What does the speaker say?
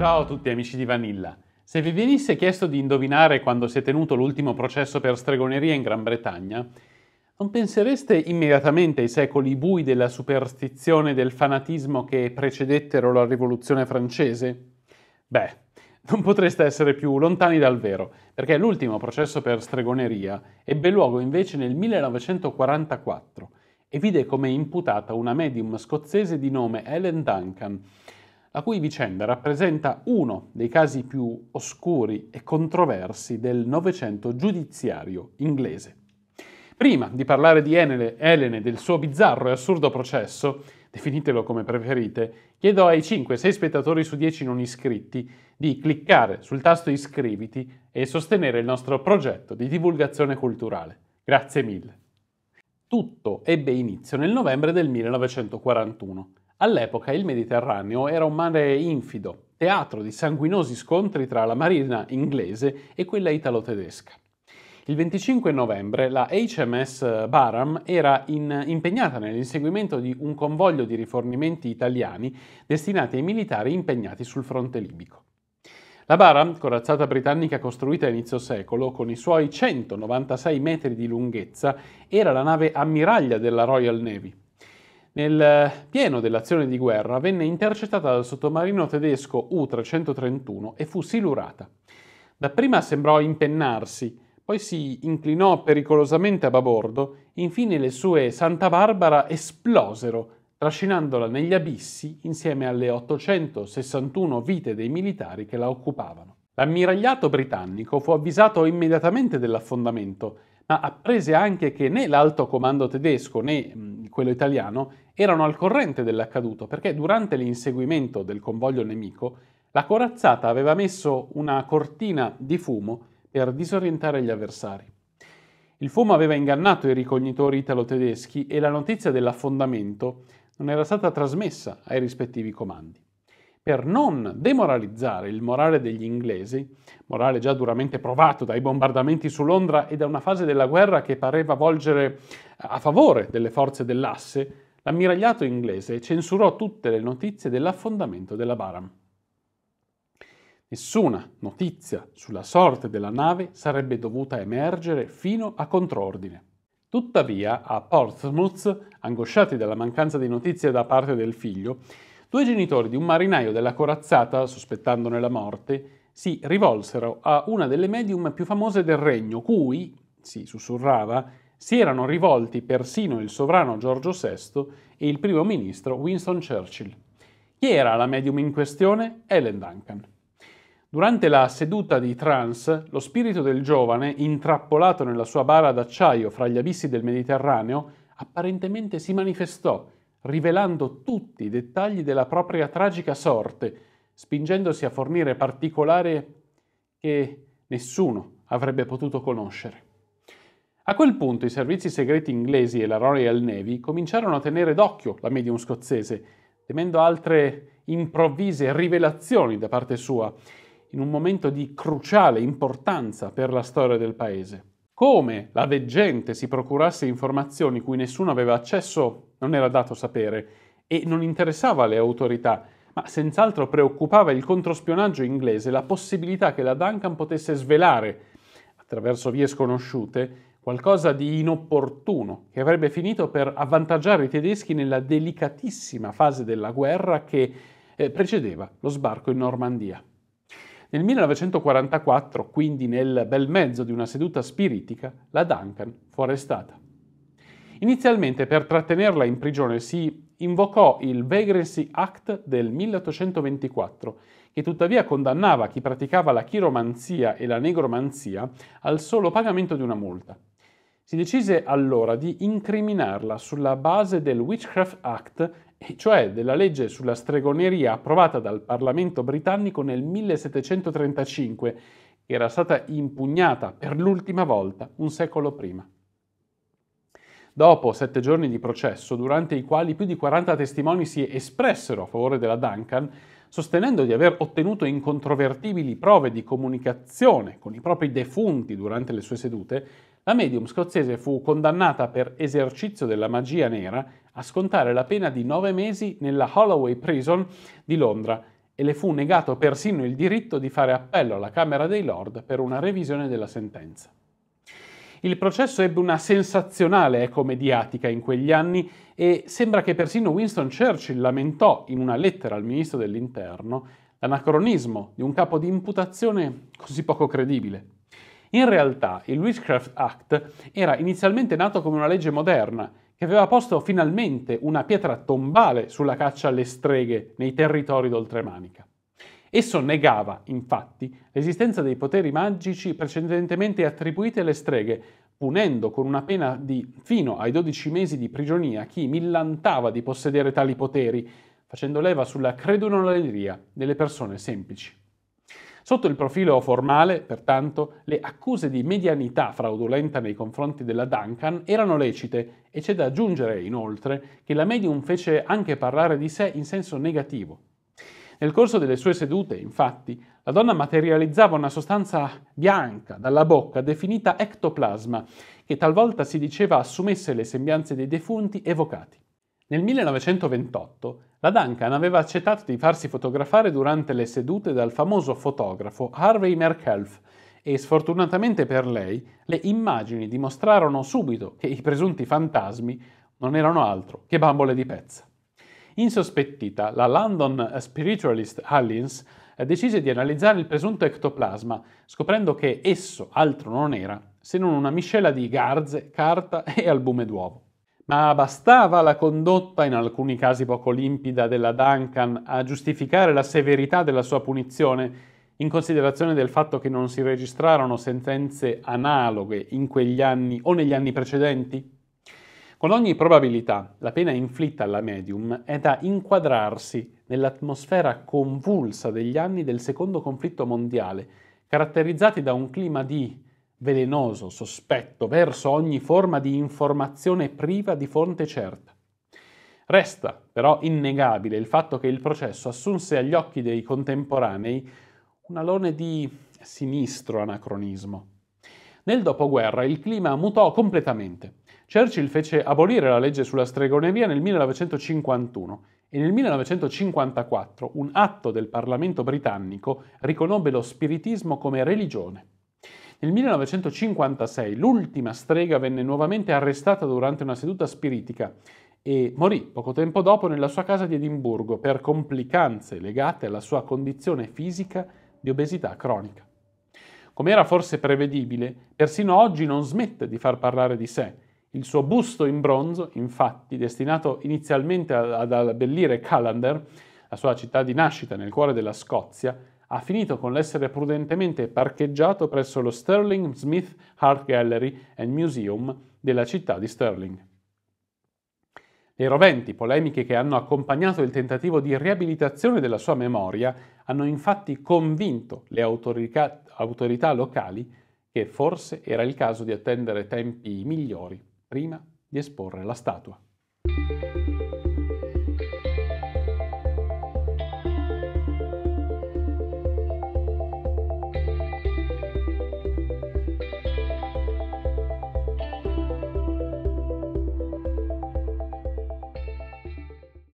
Ciao a tutti amici di Vanilla. Se vi venisse chiesto di indovinare quando si è tenuto l'ultimo processo per stregoneria in Gran Bretagna, non pensereste immediatamente ai secoli bui della superstizione e del fanatismo che precedettero la Rivoluzione francese? Beh, non potreste essere più lontani dal vero, perché l'ultimo processo per stregoneria ebbe luogo invece nel 1944 e vide come imputata una medium scozzese di nome Ellen Duncan, la cui vicenda rappresenta uno dei casi più oscuri e controversi del Novecento giudiziario inglese. Prima di parlare di Enele, Elene e del suo bizzarro e assurdo processo, definitelo come preferite, chiedo ai 5-6 spettatori su 10 non iscritti di cliccare sul tasto iscriviti e sostenere il nostro progetto di divulgazione culturale. Grazie mille. Tutto ebbe inizio nel novembre del 1941, All'epoca il Mediterraneo era un mare infido, teatro di sanguinosi scontri tra la marina inglese e quella italo-tedesca. Il 25 novembre la HMS Baram era in, impegnata nell'inseguimento di un convoglio di rifornimenti italiani destinati ai militari impegnati sul fronte libico. La Baram, corazzata britannica costruita a inizio secolo, con i suoi 196 metri di lunghezza, era la nave ammiraglia della Royal Navy nel pieno dell'azione di guerra venne intercettata dal sottomarino tedesco U-331 e fu silurata. Dapprima sembrò impennarsi, poi si inclinò pericolosamente a babordo, infine le sue Santa Barbara esplosero, trascinandola negli abissi insieme alle 861 vite dei militari che la occupavano. L'ammiragliato britannico fu avvisato immediatamente dell'affondamento ma apprese anche che né l'alto comando tedesco né quello italiano erano al corrente dell'accaduto perché durante l'inseguimento del convoglio nemico la corazzata aveva messo una cortina di fumo per disorientare gli avversari. Il fumo aveva ingannato i ricognitori italo-tedeschi e la notizia dell'affondamento non era stata trasmessa ai rispettivi comandi per non demoralizzare il morale degli inglesi, morale già duramente provato dai bombardamenti su Londra e da una fase della guerra che pareva volgere eh, a favore delle forze dell'asse, l'ammiragliato inglese censurò tutte le notizie dell'affondamento della Baram. Nessuna notizia sulla sorte della nave sarebbe dovuta emergere fino a controordine. Tuttavia, a Portsmouth, angosciati dalla mancanza di notizie da parte del figlio, Due genitori di un marinaio della corazzata, sospettandone la morte, si rivolsero a una delle medium più famose del regno, cui, si sussurrava, si erano rivolti persino il sovrano Giorgio VI e il primo ministro Winston Churchill. Chi era la medium in questione? Ellen Duncan. Durante la seduta di trance, lo spirito del giovane, intrappolato nella sua bara d'acciaio fra gli abissi del Mediterraneo, apparentemente si manifestò rivelando tutti i dettagli della propria tragica sorte, spingendosi a fornire particolari che nessuno avrebbe potuto conoscere. A quel punto i servizi segreti inglesi e la Royal Navy cominciarono a tenere d'occhio la medium scozzese, temendo altre improvvise rivelazioni da parte sua, in un momento di cruciale importanza per la storia del paese. Come la veggente si procurasse informazioni cui nessuno aveva accesso non era dato sapere e non interessava le autorità, ma senz'altro preoccupava il controspionaggio inglese la possibilità che la Duncan potesse svelare, attraverso vie sconosciute, qualcosa di inopportuno che avrebbe finito per avvantaggiare i tedeschi nella delicatissima fase della guerra che eh, precedeva lo sbarco in Normandia. Nel 1944, quindi nel bel mezzo di una seduta spiritica, la Duncan fu arrestata. Inizialmente per trattenerla in prigione si invocò il Vagrancy Act del 1824, che tuttavia condannava chi praticava la chiromanzia e la negromanzia al solo pagamento di una multa. Si decise allora di incriminarla sulla base del Witchcraft Act, cioè della legge sulla stregoneria approvata dal Parlamento britannico nel 1735, che era stata impugnata per l'ultima volta un secolo prima. Dopo sette giorni di processo, durante i quali più di 40 testimoni si espressero a favore della Duncan, sostenendo di aver ottenuto incontrovertibili prove di comunicazione con i propri defunti durante le sue sedute, la medium scozzese fu condannata per esercizio della magia nera a scontare la pena di nove mesi nella Holloway Prison di Londra e le fu negato persino il diritto di fare appello alla Camera dei Lord per una revisione della sentenza. Il processo ebbe una sensazionale eco mediatica in quegli anni e sembra che persino Winston Churchill lamentò in una lettera al ministro dell'Interno l'anacronismo di un capo di imputazione così poco credibile. In realtà il Witchcraft Act era inizialmente nato come una legge moderna che aveva posto finalmente una pietra tombale sulla caccia alle streghe nei territori d'oltremanica. Esso negava, infatti, l'esistenza dei poteri magici precedentemente attribuiti alle streghe, punendo con una pena di fino ai 12 mesi di prigionia chi millantava di possedere tali poteri, facendo leva sulla creduloneria delle persone semplici. Sotto il profilo formale, pertanto, le accuse di medianità fraudolenta nei confronti della Duncan erano lecite e c'è da aggiungere, inoltre, che la medium fece anche parlare di sé in senso negativo, nel corso delle sue sedute, infatti, la donna materializzava una sostanza bianca dalla bocca definita ectoplasma, che talvolta si diceva assumesse le sembianze dei defunti evocati. Nel 1928 la Duncan aveva accettato di farsi fotografare durante le sedute dal famoso fotografo Harvey Merkelf e sfortunatamente per lei le immagini dimostrarono subito che i presunti fantasmi non erano altro che bambole di pezza. Insospettita, la London Spiritualist Alliance eh, decise di analizzare il presunto ectoplasma, scoprendo che esso altro non era se non una miscela di garze, carta e albume d'uovo. Ma bastava la condotta, in alcuni casi poco limpida, della Duncan a giustificare la severità della sua punizione, in considerazione del fatto che non si registrarono sentenze analoghe in quegli anni o negli anni precedenti? Con ogni probabilità la pena inflitta alla medium è da inquadrarsi nell'atmosfera convulsa degli anni del secondo conflitto mondiale, caratterizzati da un clima di velenoso sospetto verso ogni forma di informazione priva di fonte certa. Resta però innegabile il fatto che il processo assunse agli occhi dei contemporanei un alone di sinistro anacronismo. Nel dopoguerra il clima mutò completamente. Churchill fece abolire la legge sulla stregoneria nel 1951 e nel 1954 un atto del Parlamento britannico riconobbe lo spiritismo come religione. Nel 1956 l'ultima strega venne nuovamente arrestata durante una seduta spiritica e morì poco tempo dopo nella sua casa di Edimburgo per complicanze legate alla sua condizione fisica di obesità cronica. Come era forse prevedibile, persino oggi non smette di far parlare di sé il suo busto in bronzo, infatti, destinato inizialmente ad abbellire Callander, la sua città di nascita nel cuore della Scozia, ha finito con l'essere prudentemente parcheggiato presso lo Sterling Smith Art Gallery and Museum della città di Stirling. Le roventi polemiche che hanno accompagnato il tentativo di riabilitazione della sua memoria hanno infatti convinto le autorità, autorità locali che forse era il caso di attendere tempi migliori prima di esporre la statua.